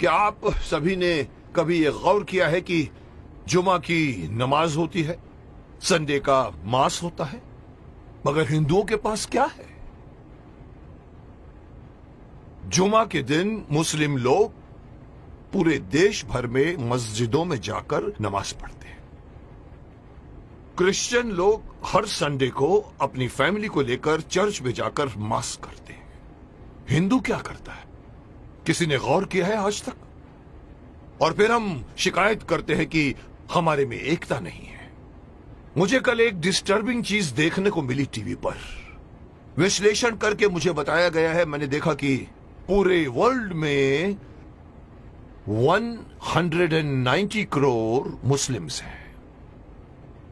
क्या आप सभी ने कभी ये गौर किया है कि जुमा की नमाज होती है संडे का मास होता है मगर हिंदुओं के पास क्या है जुमा के दिन मुस्लिम लोग पूरे देश भर में मस्जिदों में जाकर नमाज पढ़ते हैं क्रिश्चियन लोग हर संडे को अपनी फैमिली को लेकर चर्च में जाकर मास करते हैं हिंदू क्या करता है किसी ने गौर किया है आज तक और फिर हम शिकायत करते हैं कि हमारे में एकता नहीं है मुझे कल एक डिस्टर्बिंग चीज देखने को मिली टीवी पर विश्लेषण करके मुझे बताया गया है मैंने देखा कि पूरे वर्ल्ड में 190 करोड़ मुस्लिम्स हैं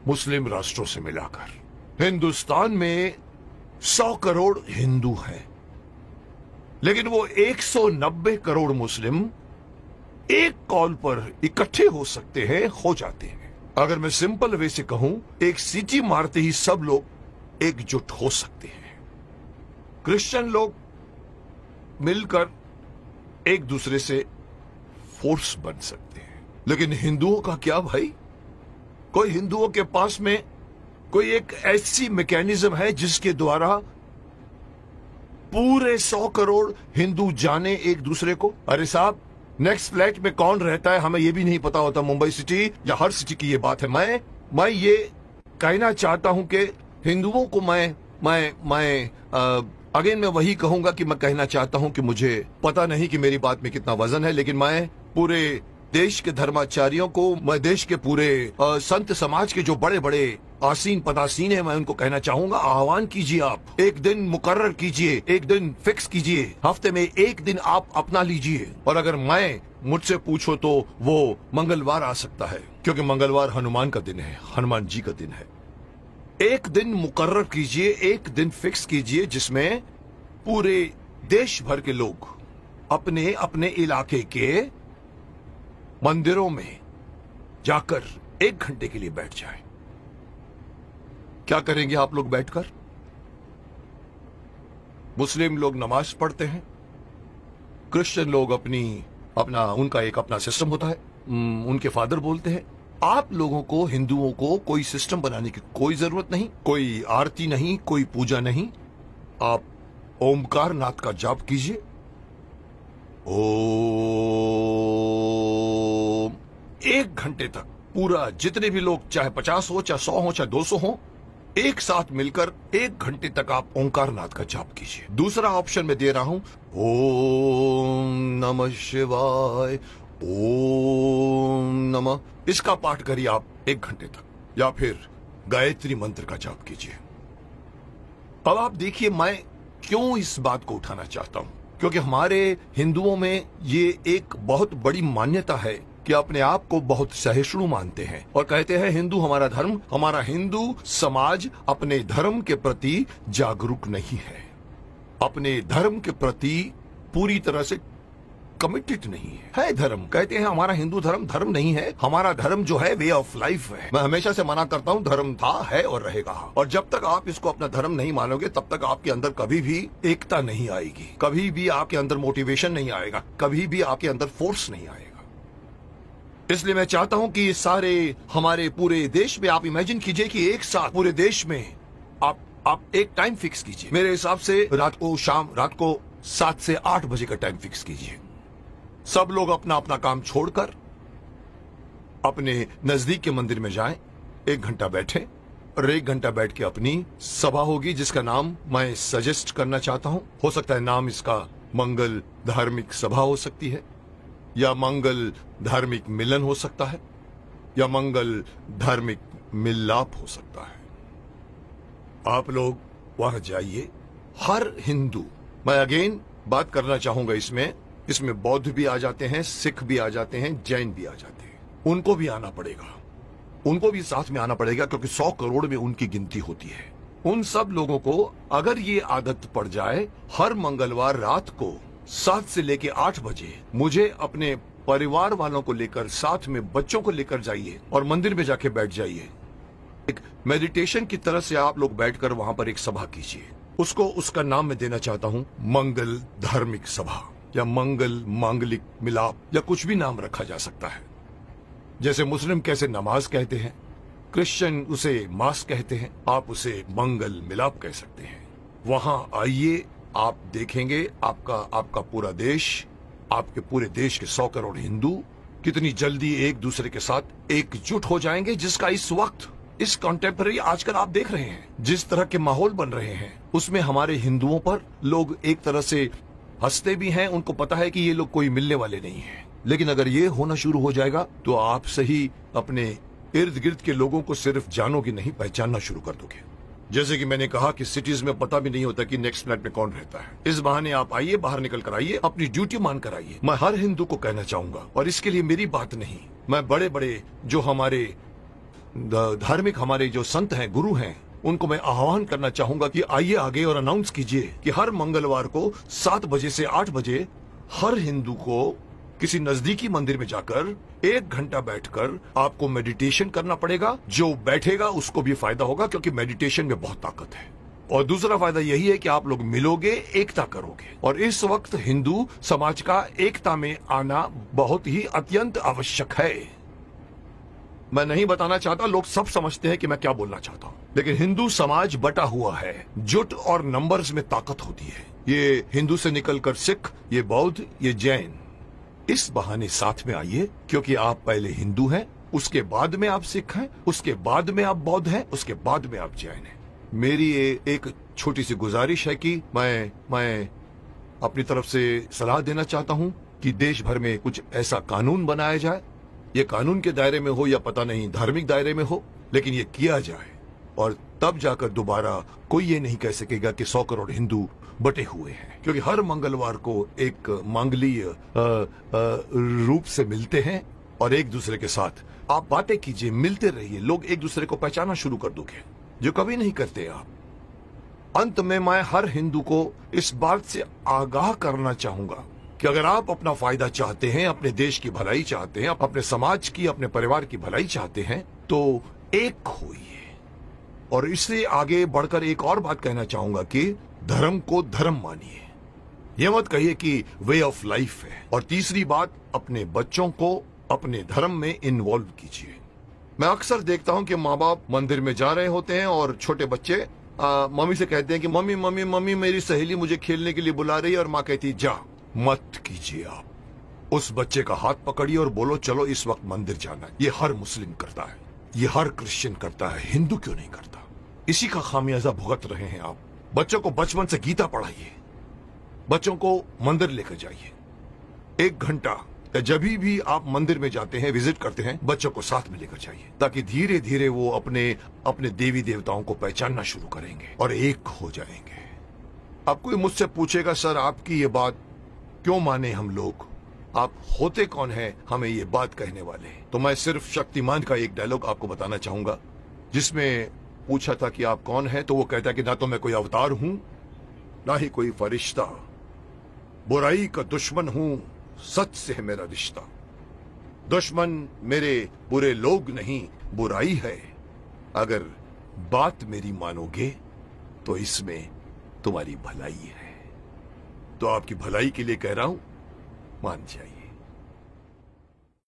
मुस्लिम राष्ट्रों से मिलाकर हिंदुस्तान में 100 करोड़ हिंदू हैं लेकिन वो 190 करोड़ मुस्लिम एक कॉल पर इकट्ठे हो सकते हैं हो जाते हैं अगर मैं सिंपल वे से कहूं एक सीटी मारते ही सब लोग एकजुट हो सकते हैं क्रिश्चियन लोग मिलकर एक दूसरे से फोर्स बन सकते हैं लेकिन हिंदुओं का क्या भाई कोई हिंदुओं के पास में कोई एक ऐसी मैकेनिज्म है जिसके द्वारा पूरे सौ करोड़ हिंदू जाने एक दूसरे को अरे साहब नेक्स्ट फ्लैट में कौन रहता है हमें ये भी नहीं पता होता मुंबई सिटी या हर सिटी की ये बात है मैं मैं ये कहना चाहता हूँ कि हिंदुओं को मैं मैं मैं अगेन मैं वही कहूंगा कि मैं कहना चाहता हूं कि मुझे पता नहीं कि मेरी बात में कितना वजन है लेकिन मैं पूरे देश के धर्माचार्यों को मैं देश के पूरे आ, संत समाज के जो बड़े बड़े आसीन पदासीन है मैं उनको कहना चाहूंगा आह्वान कीजिए आप एक दिन मुकर्र कीजिए एक दिन फिक्स कीजिए हफ्ते में एक दिन आप अपना लीजिए और अगर मैं मुझसे पूछो तो वो मंगलवार आ सकता है क्योंकि मंगलवार हनुमान का दिन है हनुमान जी का दिन है एक दिन मुकर्र कीजिए एक दिन फिक्स कीजिए जिसमें पूरे देश भर के लोग अपने अपने इलाके के मंदिरों में जाकर एक घंटे के लिए बैठ जाएं। क्या करेंगे आप लोग बैठकर मुस्लिम लोग नमाज पढ़ते हैं क्रिश्चियन लोग अपनी अपना उनका एक अपना सिस्टम होता है उनके फादर बोलते हैं आप लोगों को हिंदुओं को कोई सिस्टम बनाने की कोई जरूरत नहीं कोई आरती नहीं कोई पूजा नहीं आप ओमकार नाथ का जाप कीजिए ओम एक घंटे तक पूरा जितने भी लोग चाहे पचास हो चाहे सौ हो चाहे दो सौ हो एक साथ मिलकर एक घंटे तक आप ओंकार नाथ का जाप कीजिए दूसरा ऑप्शन में दे रहा हूं ओम नम शिवाय ओम नम इसका पाठ करिए आप एक घंटे तक या फिर गायत्री मंत्र का जाप कीजिए अब आप देखिए मैं क्यों इस बात को उठाना चाहता हूं क्योंकि हमारे हिंदुओं में ये एक बहुत बड़ी मान्यता है कि अपने आप को बहुत सहिष्णु मानते हैं और कहते हैं हिंदू हमारा धर्म हमारा हिंदू समाज अपने धर्म के प्रति जागरूक नहीं है अपने धर्म के प्रति पूरी तरह से कमिटेड नहीं है है धर्म कहते हैं हमारा हिंदू धर्म धर्म नहीं है हमारा धर्म जो है वे ऑफ लाइफ है मैं हमेशा से मना करता हूँ धर्म था है और रहेगा और जब तक आप इसको अपना धर्म नहीं मानोगे तब तक आपके अंदर कभी भी एकता नहीं आएगी कभी भी आपके अंदर मोटिवेशन नहीं आएगा कभी भी आपके अंदर फोर्स नहीं आएगा इसलिए मैं चाहता हूं कि सारे हमारे पूरे देश में आप इमेजिन कीजिए कि एक साथ पूरे देश में आप आप एक टाइम फिक्स कीजिए मेरे हिसाब से रात को शाम रात को सात से आठ बजे का टाइम फिक्स कीजिए सब लोग अपना अपना काम छोड़कर अपने नजदीक के मंदिर में जाएं, एक घंटा बैठे और एक घंटा बैठ के अपनी सभा होगी जिसका नाम मैं सजेस्ट करना चाहता हूं हो सकता है नाम इसका मंगल धार्मिक सभा हो सकती है या मंगल धार्मिक मिलन हो सकता है या मंगल धार्मिक मिलाप हो सकता है आप लोग वहां जाइए हर हिंदू मैं अगेन बात करना चाहूंगा इसमें इसमें बौद्ध भी आ जाते हैं सिख भी आ जाते हैं जैन भी आ जाते हैं उनको भी आना पड़ेगा उनको भी साथ में आना पड़ेगा क्योंकि सौ करोड़ में उनकी गिनती होती है उन सब लोगों को अगर ये आदत पड़ जाए हर मंगलवार रात को सात से लेके आठ बजे मुझे अपने परिवार वालों को लेकर साथ में बच्चों को लेकर जाइए और मंदिर में जाके बैठ जाइए एक मेडिटेशन की तरह से आप लोग बैठकर वहां पर एक सभा कीजिए उसको उसका नाम मैं देना चाहता हूँ मंगल धार्मिक सभा या मंगल मांगलिक मिलाप या कुछ भी नाम रखा जा सकता है जैसे मुस्लिम कैसे नमाज कहते हैं क्रिश्चियन उसे मास कहते हैं आप उसे मंगल मिलाप कह सकते हैं वहां आइए आप देखेंगे आपका आपका पूरा देश आपके पूरे देश के सौ करोड़ हिंदू कितनी जल्दी एक दूसरे के साथ एकजुट हो जाएंगे जिसका इस वक्त इस कॉन्टेम्प्रेरी आजकल आप देख रहे हैं जिस तरह के माहौल बन रहे हैं उसमें हमारे हिंदुओं पर लोग एक तरह से हंसते भी हैं उनको पता है कि ये लोग कोई मिलने वाले नहीं है लेकिन अगर ये होना शुरू हो जाएगा तो आप सही अपने इर्द गिर्द के लोगों को सिर्फ जानोगे नहीं पहचानना शुरू कर दोगे जैसे कि मैंने कहा कि सिटीज में पता भी नहीं होता कि नेक्स्ट फ्लैट में कौन रहता है इस बहाने आप आइए बाहर निकल कर आइए अपनी ड्यूटी मान कर आइए मैं हर हिंदू को कहना चाहूंगा और इसके लिए मेरी बात नहीं मैं बड़े बड़े जो हमारे धार्मिक हमारे जो संत हैं गुरु हैं उनको मैं आह्वान करना चाहूंगा कि आइए आगे और अनाउंस कीजिए कि हर मंगलवार को सात बजे से आठ बजे हर हिंदू को किसी नजदीकी मंदिर में जाकर एक घंटा बैठकर आपको मेडिटेशन करना पड़ेगा जो बैठेगा उसको भी फायदा होगा क्योंकि मेडिटेशन में बहुत ताकत है और दूसरा फायदा यही है कि आप लोग मिलोगे एकता करोगे और इस वक्त हिंदू समाज का एकता में आना बहुत ही अत्यंत आवश्यक है मैं नहीं बताना चाहता लोग सब समझते हैं कि मैं क्या बोलना चाहता हूँ लेकिन हिंदू समाज बटा हुआ है जुट और नंबर्स में ताकत होती है ये हिंदू से निकलकर सिख ये बौद्ध ये जैन इस बहाने साथ में आइए क्योंकि आप पहले हिंदू हैं उसके बाद में आप सिख हैं उसके बाद में आप बौद्ध हैं उसके बाद में आप जैन हैं मेरी ये एक छोटी सी गुजारिश है कि मैं मैं अपनी तरफ से सलाह देना चाहता हूं कि देश भर में कुछ ऐसा कानून बनाया जाए ये कानून के दायरे में हो या पता नहीं धार्मिक दायरे में हो लेकिन ये किया जाए और तब जाकर दोबारा कोई ये नहीं कह सकेगा कि सौ करोड़ हिंदू बटे हुए हैं क्योंकि हर मंगलवार को एक मांगलीय रूप से मिलते हैं और एक दूसरे के साथ आप बातें कीजिए मिलते रहिए लोग एक दूसरे को पहचाना शुरू कर दोगे जो कभी नहीं करते आप अंत में मैं हर हिंदू को इस बात से आगाह करना चाहूंगा कि अगर आप अपना फायदा चाहते हैं अपने देश की भलाई चाहते हैं अपने समाज की अपने परिवार की भलाई चाहते हैं तो एक होइए और इससे आगे बढ़कर एक और बात कहना चाहूंगा कि धर्म को धर्म मानिए यह मत कहिए कि वे ऑफ लाइफ है और तीसरी बात अपने बच्चों को अपने धर्म में इन्वॉल्व कीजिए मैं अक्सर देखता हूं कि माँ बाप मंदिर में जा रहे होते हैं और छोटे बच्चे मम्मी से कहते हैं कि मम्मी मम्मी मम्मी मेरी सहेली मुझे खेलने के लिए बुला रही है और माँ कहती जा मत कीजिए आप उस बच्चे का हाथ पकड़िए और बोलो चलो इस वक्त मंदिर जाना है ये हर मुस्लिम करता है ये हर क्रिश्चियन करता है हिंदू क्यों नहीं करता इसी का खामियाजा भुगत रहे हैं आप बच्चों को बचपन से गीता पढ़ाइए बच्चों को मंदिर लेकर जाइए एक घंटा या जब भी आप मंदिर में जाते हैं विजिट करते हैं बच्चों को साथ में लेकर जाइए ताकि धीरे धीरे वो अपने अपने देवी देवताओं को पहचानना शुरू करेंगे और एक हो जाएंगे अब कोई मुझसे पूछेगा सर आपकी ये बात क्यों माने हम लोग आप होते कौन हैं हमें ये बात कहने वाले तो मैं सिर्फ शक्तिमान का एक डायलॉग आपको बताना चाहूंगा जिसमें पूछा था कि आप कौन हैं तो वो कहता कि ना तो मैं कोई अवतार हूं ना ही कोई फरिश्ता बुराई का दुश्मन हूं सच से है मेरा रिश्ता दुश्मन मेरे बुरे लोग नहीं बुराई है अगर बात मेरी मानोगे तो इसमें तुम्हारी भलाई है तो आपकी भलाई के लिए कह रहा हूं 万钱。